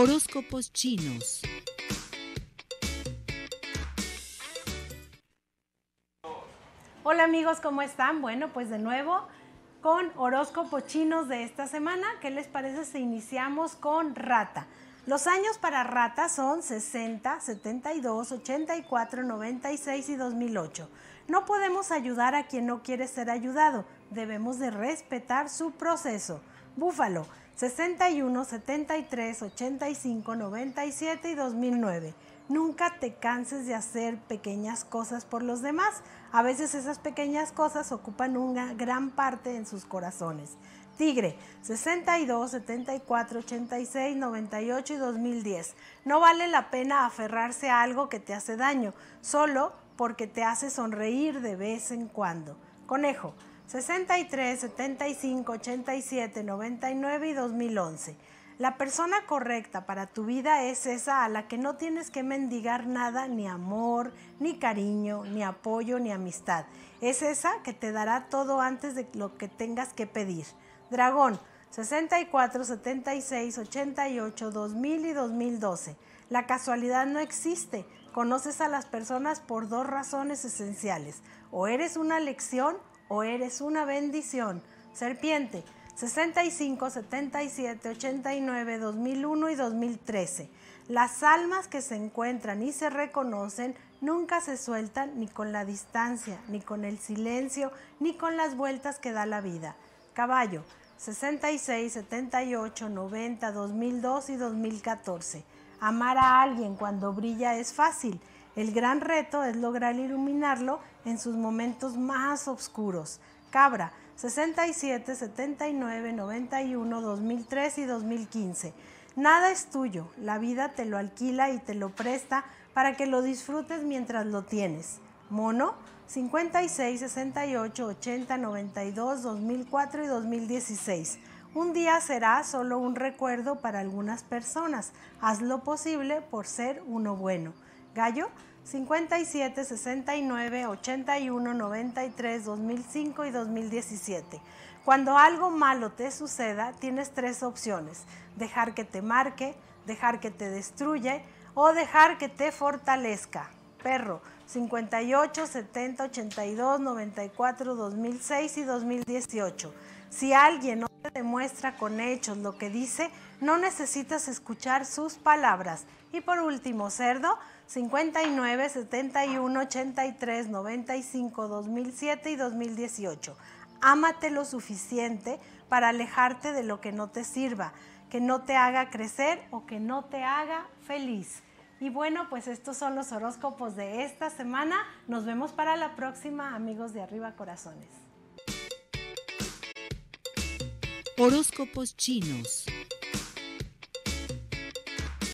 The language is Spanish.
Horóscopos chinos. Hola amigos, ¿cómo están? Bueno, pues de nuevo con horóscopos chinos de esta semana. ¿Qué les parece si iniciamos con rata? Los años para rata son 60, 72, 84, 96 y 2008. No podemos ayudar a quien no quiere ser ayudado. Debemos de respetar su proceso. Búfalo. 61, 73, 85, 97 y 2009. Nunca te canses de hacer pequeñas cosas por los demás. A veces esas pequeñas cosas ocupan una gran parte en sus corazones. Tigre, 62, 74, 86, 98 y 2010. No vale la pena aferrarse a algo que te hace daño, solo porque te hace sonreír de vez en cuando. Conejo, 63, 75, 87, 99 y 2011. La persona correcta para tu vida es esa a la que no tienes que mendigar nada, ni amor, ni cariño, ni apoyo, ni amistad. Es esa que te dará todo antes de lo que tengas que pedir. Dragón 64, 76, 88, 2000 y 2012. La casualidad no existe. Conoces a las personas por dos razones esenciales. O eres una lección o eres una bendición. Serpiente 65, 77, 89, 2001 y 2013. Las almas que se encuentran y se reconocen nunca se sueltan ni con la distancia, ni con el silencio, ni con las vueltas que da la vida. Caballo 66, 78, 90, 2002 y 2014. Amar a alguien cuando brilla es fácil el gran reto es lograr iluminarlo en sus momentos más oscuros. Cabra, 67, 79, 91, 2003 y 2015. Nada es tuyo, la vida te lo alquila y te lo presta para que lo disfrutes mientras lo tienes. Mono, 56, 68, 80, 92, 2004 y 2016. Un día será solo un recuerdo para algunas personas. Haz lo posible por ser uno bueno. Gallo 57, 69, 81, 93, 2005 y 2017. Cuando algo malo te suceda, tienes tres opciones. Dejar que te marque, dejar que te destruye o dejar que te fortalezca. Perro 58, 70, 82, 94, 2006 y 2018. Si alguien no te demuestra con hechos lo que dice, no necesitas escuchar sus palabras. Y por último, cerdo 59, 71, 83, 95, 2007 y 2018. Ámate lo suficiente para alejarte de lo que no te sirva, que no te haga crecer o que no te haga feliz. Y bueno, pues estos son los horóscopos de esta semana. Nos vemos para la próxima, amigos de Arriba Corazones. Horóscopos chinos.